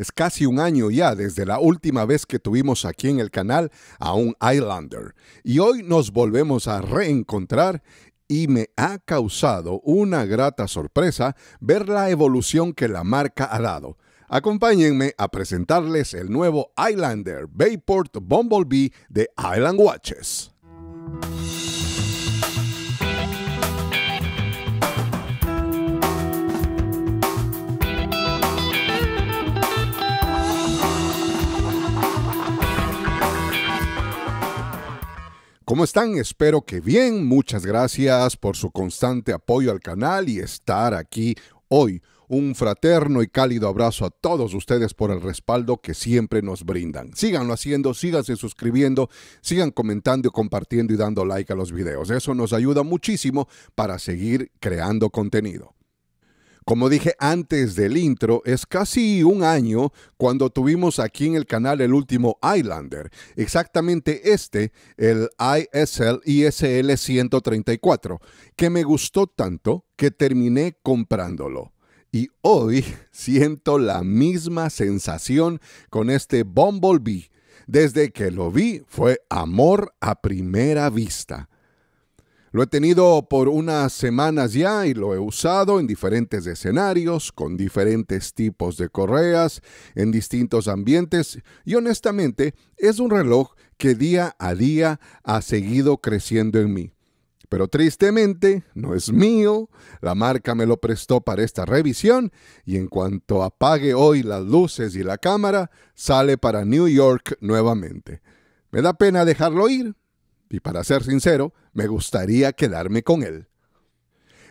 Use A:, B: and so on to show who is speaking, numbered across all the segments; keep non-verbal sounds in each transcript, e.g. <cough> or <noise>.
A: Es casi un año ya desde la última vez que tuvimos aquí en el canal a un Islander. Y hoy nos volvemos a reencontrar y me ha causado una grata sorpresa ver la evolución que la marca ha dado. Acompáñenme a presentarles el nuevo Islander Bayport Bumblebee de Island Watches. están? Espero que bien. Muchas gracias por su constante apoyo al canal y estar aquí hoy. Un fraterno y cálido abrazo a todos ustedes por el respaldo que siempre nos brindan. Síganlo haciendo, síganse suscribiendo, sigan comentando, compartiendo y dando like a los videos. Eso nos ayuda muchísimo para seguir creando contenido. Como dije antes del intro, es casi un año cuando tuvimos aquí en el canal el último Islander, exactamente este, el ISL ISL 134, que me gustó tanto que terminé comprándolo. Y hoy <laughs> siento la misma sensación con este Bumblebee. Desde que lo vi fue amor a primera vista. Lo he tenido por unas semanas ya y lo he usado en diferentes escenarios, con diferentes tipos de correas, en distintos ambientes y honestamente es un reloj que día a día ha seguido creciendo en mí. Pero tristemente no es mío, la marca me lo prestó para esta revisión y en cuanto apague hoy las luces y la cámara, sale para New York nuevamente. Me da pena dejarlo ir, y para ser sincero, me gustaría quedarme con él.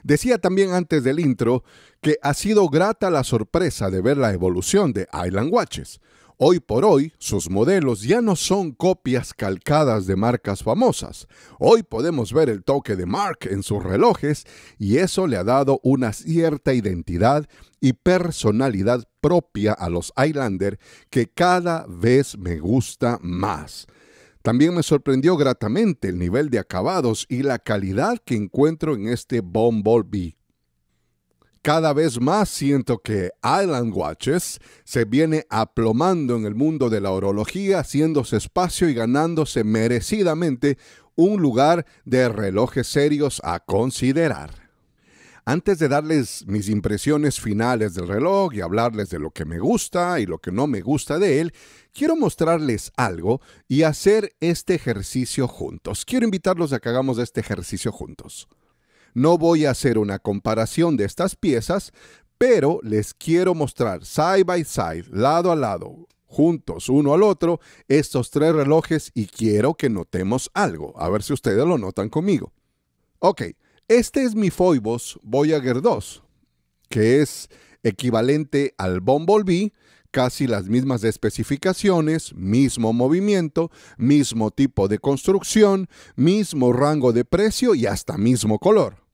A: Decía también antes del intro que ha sido grata la sorpresa de ver la evolución de Island Watches. Hoy por hoy, sus modelos ya no son copias calcadas de marcas famosas. Hoy podemos ver el toque de Mark en sus relojes y eso le ha dado una cierta identidad y personalidad propia a los Islander que cada vez me gusta más. También me sorprendió gratamente el nivel de acabados y la calidad que encuentro en este Bumblebee. Cada vez más siento que Island Watches se viene aplomando en el mundo de la orología, haciéndose espacio y ganándose merecidamente un lugar de relojes serios a considerar. Antes de darles mis impresiones finales del reloj y hablarles de lo que me gusta y lo que no me gusta de él, quiero mostrarles algo y hacer este ejercicio juntos. Quiero invitarlos a que hagamos este ejercicio juntos. No voy a hacer una comparación de estas piezas, pero les quiero mostrar side by side, lado a lado, juntos uno al otro, estos tres relojes y quiero que notemos algo. A ver si ustedes lo notan conmigo. Ok. Este es mi Foibos Voyager 2, que es equivalente al Bumblebee, casi las mismas especificaciones, mismo movimiento, mismo tipo de construcción, mismo rango de precio y hasta mismo color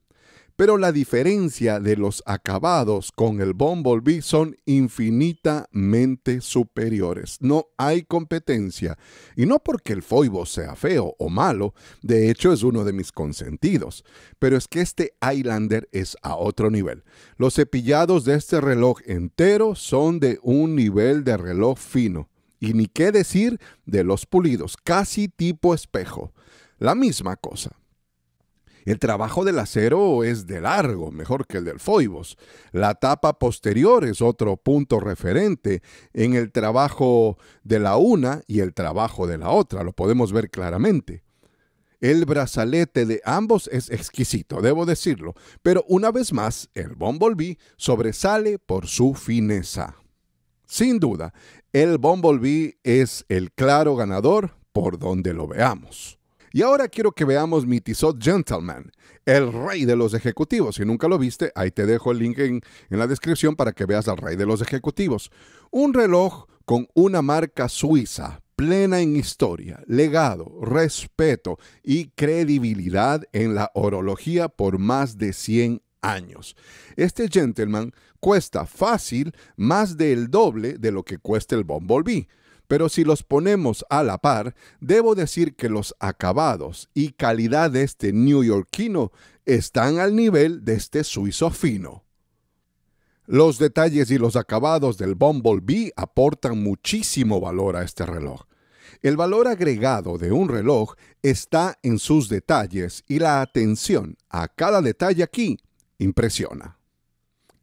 A: pero la diferencia de los acabados con el Bumblebee son infinitamente superiores. No hay competencia. Y no porque el Foibo sea feo o malo, de hecho es uno de mis consentidos, pero es que este Islander es a otro nivel. Los cepillados de este reloj entero son de un nivel de reloj fino. Y ni qué decir de los pulidos, casi tipo espejo. La misma cosa. El trabajo del acero es de largo, mejor que el del foibos. La tapa posterior es otro punto referente en el trabajo de la una y el trabajo de la otra, lo podemos ver claramente. El brazalete de ambos es exquisito, debo decirlo, pero una vez más el Bumblebee sobresale por su fineza. Sin duda, el Bumblebee es el claro ganador por donde lo veamos. Y ahora quiero que veamos mi Tissot Gentleman, el rey de los ejecutivos. Si nunca lo viste, ahí te dejo el link en, en la descripción para que veas al rey de los ejecutivos. Un reloj con una marca suiza, plena en historia, legado, respeto y credibilidad en la orología por más de 100 años. Este gentleman cuesta fácil más del doble de lo que cuesta el Bumblebee. Pero si los ponemos a la par, debo decir que los acabados y calidad de este yorkino están al nivel de este suizo fino. Los detalles y los acabados del Bumblebee aportan muchísimo valor a este reloj. El valor agregado de un reloj está en sus detalles y la atención a cada detalle aquí impresiona.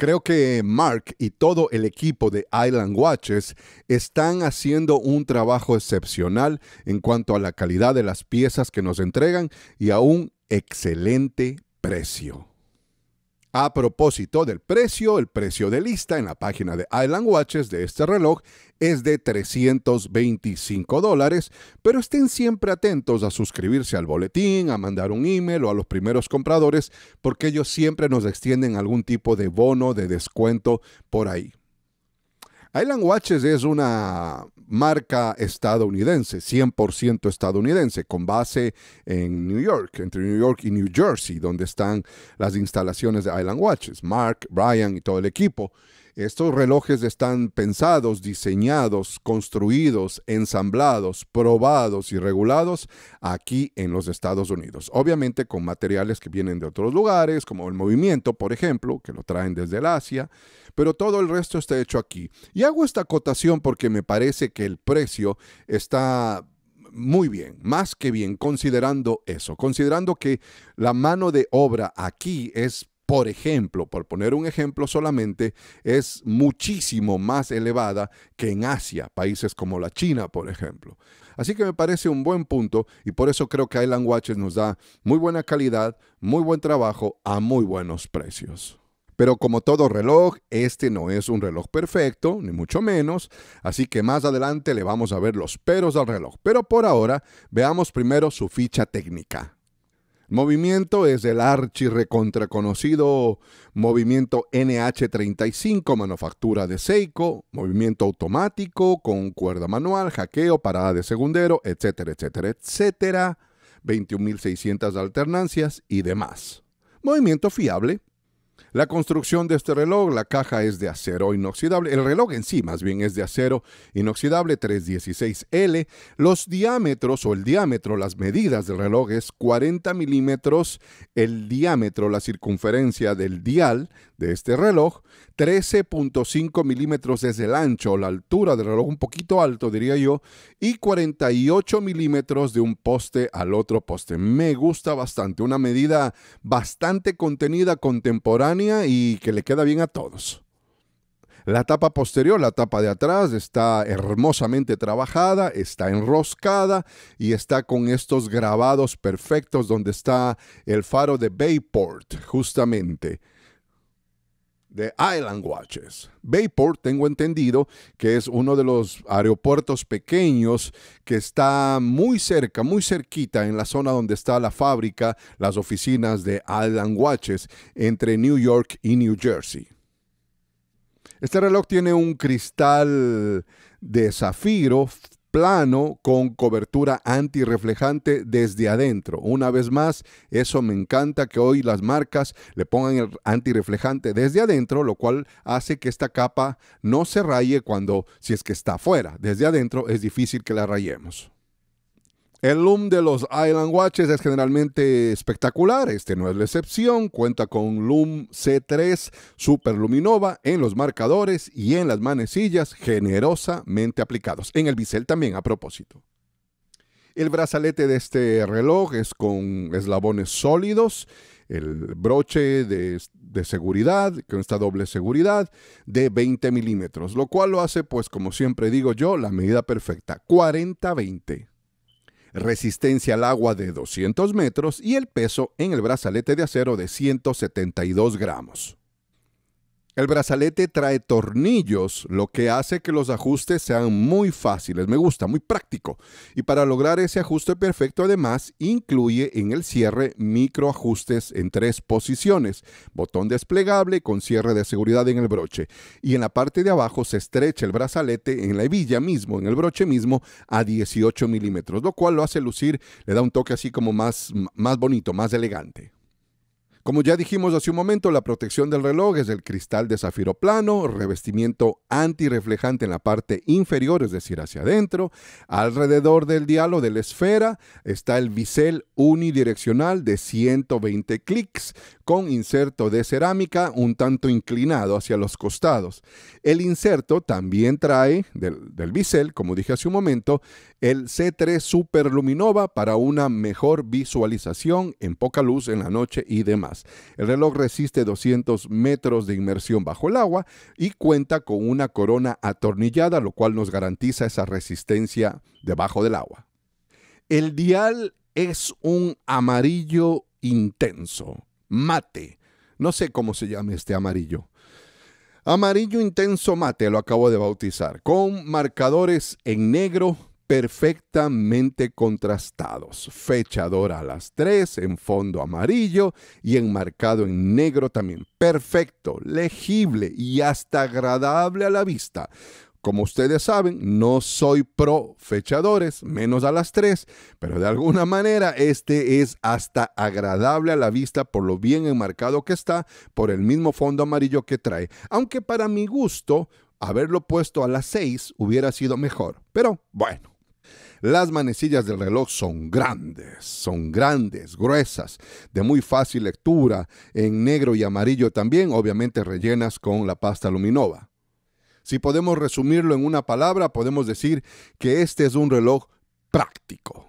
A: Creo que Mark y todo el equipo de Island Watches están haciendo un trabajo excepcional en cuanto a la calidad de las piezas que nos entregan y a un excelente precio. A propósito del precio, el precio de lista en la página de Island Watches de este reloj es de 325 dólares, pero estén siempre atentos a suscribirse al boletín, a mandar un email o a los primeros compradores, porque ellos siempre nos extienden algún tipo de bono de descuento por ahí. Island Watches es una marca estadounidense, 100% estadounidense, con base en New York, entre New York y New Jersey, donde están las instalaciones de Island Watches, Mark, Brian y todo el equipo. Estos relojes están pensados, diseñados, construidos, ensamblados, probados y regulados aquí en los Estados Unidos. Obviamente con materiales que vienen de otros lugares, como el movimiento, por ejemplo, que lo traen desde el Asia, pero todo el resto está hecho aquí. Y hago esta acotación porque me parece que el precio está muy bien, más que bien, considerando eso, considerando que la mano de obra aquí es por ejemplo, por poner un ejemplo solamente, es muchísimo más elevada que en Asia, países como la China, por ejemplo. Así que me parece un buen punto y por eso creo que Island Watches nos da muy buena calidad, muy buen trabajo a muy buenos precios. Pero como todo reloj, este no es un reloj perfecto, ni mucho menos, así que más adelante le vamos a ver los peros al reloj. Pero por ahora, veamos primero su ficha técnica. Movimiento es el conocido movimiento NH35, manufactura de Seiko, movimiento automático con cuerda manual, hackeo, parada de segundero, etcétera, etcétera, etcétera, 21.600 alternancias y demás. Movimiento fiable, la construcción de este reloj, la caja es de acero inoxidable, el reloj en sí más bien es de acero inoxidable 316L, los diámetros o el diámetro, las medidas del reloj es 40 milímetros, el diámetro, la circunferencia del dial de este reloj, 13.5 milímetros es el ancho, la altura del reloj un poquito alto diría yo, y 48 milímetros de un poste al otro poste. Me gusta bastante, una medida bastante contenida, contemporánea, y que le queda bien a todos. La tapa posterior, la tapa de atrás, está hermosamente trabajada, está enroscada y está con estos grabados perfectos donde está el faro de Bayport, justamente de Island Watches. Bayport, tengo entendido que es uno de los aeropuertos pequeños que está muy cerca, muy cerquita en la zona donde está la fábrica, las oficinas de Island Watches entre New York y New Jersey. Este reloj tiene un cristal de zafiro plano con cobertura antirreflejante desde adentro. Una vez más, eso me encanta que hoy las marcas le pongan el antirreflejante desde adentro, lo cual hace que esta capa no se raye cuando si es que está afuera. Desde adentro es difícil que la rayemos. El loom de los Island Watches es generalmente espectacular, este no es la excepción, cuenta con loom C3 Super Luminova en los marcadores y en las manecillas generosamente aplicados, en el bisel también a propósito. El brazalete de este reloj es con eslabones sólidos, el broche de, seguridad, con esta doble seguridad, de 20 milímetros, lo cual lo hace, pues como siempre digo yo, la medida perfecta, 40-20 resistencia al agua de 200 metros y el peso en el brazalete de acero de 172 gramos. El brazalete trae tornillos, lo que hace que los ajustes sean muy fáciles, me gusta, muy práctico. Y para lograr ese ajuste perfecto, además, incluye en el cierre microajustes en tres posiciones, botón desplegable con cierre de seguridad en el broche. Y en la parte de abajo se estrecha el brazalete en la hebilla mismo, en el broche mismo, a 18 milímetros, lo cual lo hace lucir, le da un toque así como más, más bonito, más elegante. Como ya dijimos hace un momento, la protección del reloj es el cristal de zafiro plano, revestimiento antirreflejante en la parte inferior, es decir, hacia adentro. Alrededor del diálogo de la esfera está el bisel unidireccional de 120 clics con inserto de cerámica un tanto inclinado hacia los costados. El inserto también trae del, del bisel, como dije hace un momento, el C3 Luminova para una mejor visualización en poca luz en la noche y demás. El reloj resiste 200 metros de inmersión bajo el agua y cuenta con una corona atornillada, lo cual nos garantiza esa resistencia debajo del agua. El dial es un amarillo intenso, mate. No sé cómo se llama este amarillo. Amarillo intenso mate lo acabo de bautizar, con marcadores en negro, perfectamente contrastados. Fechador a las tres, en fondo amarillo y enmarcado en negro también. Perfecto, legible y hasta agradable a la vista. Como ustedes saben, no soy pro fechadores, menos a las tres, pero de alguna manera este es hasta agradable a la vista por lo bien enmarcado que está, por el mismo fondo amarillo que trae. Aunque para mi gusto, haberlo puesto a las 6 hubiera sido mejor. Pero bueno, las manecillas del reloj son grandes, son grandes, gruesas, de muy fácil lectura, en negro y amarillo también, obviamente rellenas con la pasta luminova. Si podemos resumirlo en una palabra, podemos decir que este es un reloj práctico.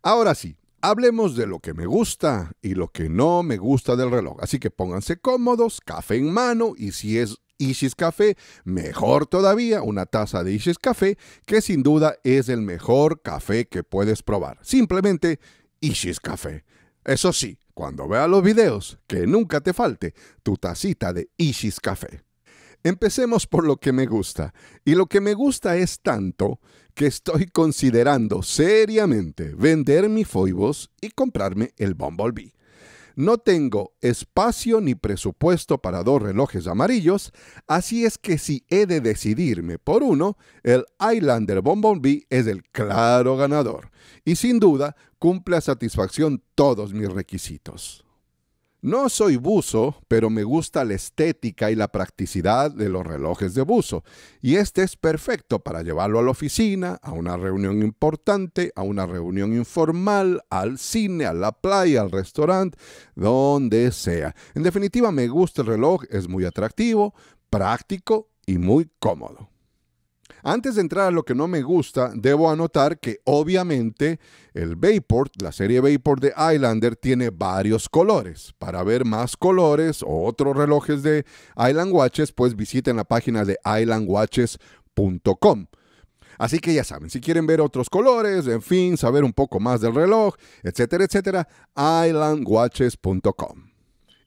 A: Ahora sí, hablemos de lo que me gusta y lo que no me gusta del reloj. Así que pónganse cómodos, café en mano y si es Isis Café, mejor todavía una taza de Isis Café, que sin duda es el mejor café que puedes probar. Simplemente Isis Café. Eso sí, cuando vea los videos, que nunca te falte tu tacita de Isis Café. Empecemos por lo que me gusta. Y lo que me gusta es tanto que estoy considerando seriamente vender mi Foibos y comprarme el Bumblebee. No tengo espacio ni presupuesto para dos relojes amarillos, así es que si he de decidirme por uno, el Islander B es el claro ganador y sin duda cumple a satisfacción todos mis requisitos. No soy buzo, pero me gusta la estética y la practicidad de los relojes de buzo, y este es perfecto para llevarlo a la oficina, a una reunión importante, a una reunión informal, al cine, a la playa, al restaurante, donde sea. En definitiva, me gusta el reloj, es muy atractivo, práctico y muy cómodo. Antes de entrar a lo que no me gusta, debo anotar que obviamente el Bayport, la serie Bayport de Islander, tiene varios colores. Para ver más colores o otros relojes de Island Watches, pues visiten la página de islandwatches.com. Así que ya saben, si quieren ver otros colores, en fin, saber un poco más del reloj, etcétera, etcétera, islandwatches.com.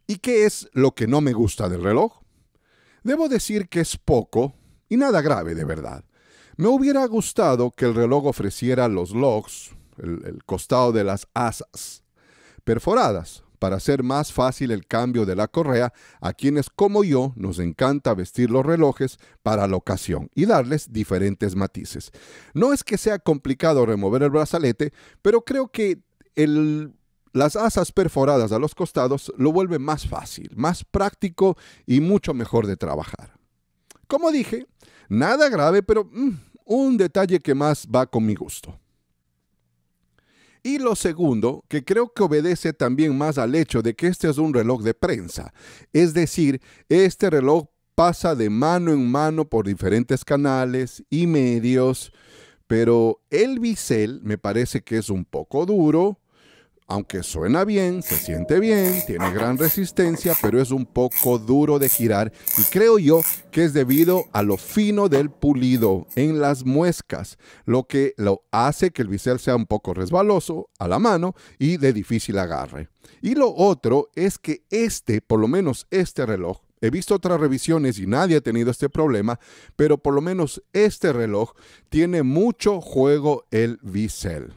A: ¿Y qué es lo que no me gusta del reloj? Debo decir que es poco, y nada grave de verdad. Me hubiera gustado que el reloj ofreciera los logs, el, costado de las asas, perforadas, para hacer más fácil el cambio de la correa a quienes como yo nos encanta vestir los relojes para la ocasión y darles diferentes matices. No es que sea complicado remover el brazalete, pero creo que las asas perforadas a los costados lo vuelve más fácil, más práctico y mucho mejor de trabajar. Como dije, nada grave, pero mm, un detalle que más va con mi gusto. Y lo segundo, que creo que obedece también más al hecho de que este es un reloj de prensa. Es decir, este reloj pasa de mano en mano por diferentes canales y medios, pero el bisel me parece que es un poco duro, aunque suena bien, se siente bien, tiene gran resistencia, pero es un poco duro de girar y creo yo que es debido a lo fino del pulido en las muescas, lo que lo hace que el bisel sea un poco resbaloso a la mano y de difícil agarre. Y lo otro es que este, por lo menos este reloj, He visto otras revisiones y nadie ha tenido este problema, pero por lo menos este reloj tiene mucho juego el bisel.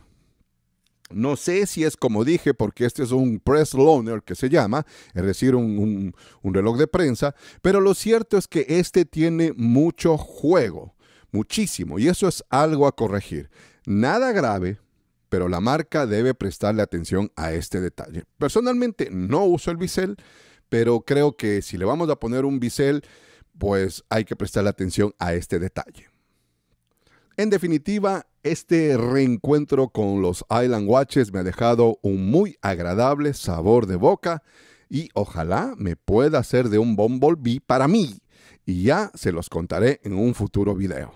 A: No sé si es como dije, porque este es un press loaner que se llama, es decir, un, reloj de prensa, pero lo cierto es que este tiene mucho juego, muchísimo, y eso es algo a corregir. Nada grave, pero la marca debe prestarle atención a este detalle. Personalmente no uso el bisel, pero creo que si le vamos a poner un bisel, pues hay que prestarle atención a este detalle. En definitiva, este reencuentro con los Island Watches me ha dejado un muy agradable sabor de boca y ojalá me pueda hacer de un Bumblebee para mí. Y ya se los contaré en un futuro video.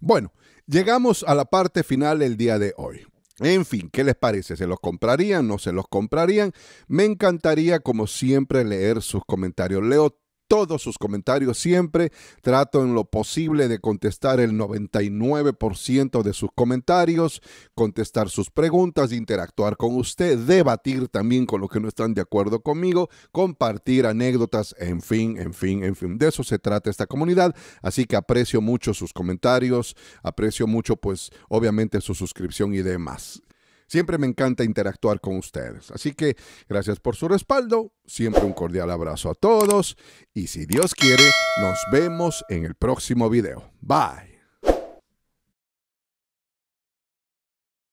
A: Bueno, llegamos a la parte final del día de hoy. En fin, ¿qué les parece? ¿Se los comprarían? ¿No se los comprarían? Me encantaría, como siempre, leer sus comentarios. Leo todos sus comentarios. Siempre trato en lo posible de contestar el 99% de sus comentarios, contestar sus preguntas, interactuar con usted, debatir también con los que no están de acuerdo conmigo, compartir anécdotas, en fin, en fin, en fin. De eso se trata esta comunidad. Así que aprecio mucho sus comentarios, aprecio mucho pues obviamente su suscripción y demás. Siempre me encanta interactuar con ustedes. Así que gracias por su respaldo. Siempre un cordial abrazo a todos. Y si Dios quiere, nos vemos en el próximo video. Bye.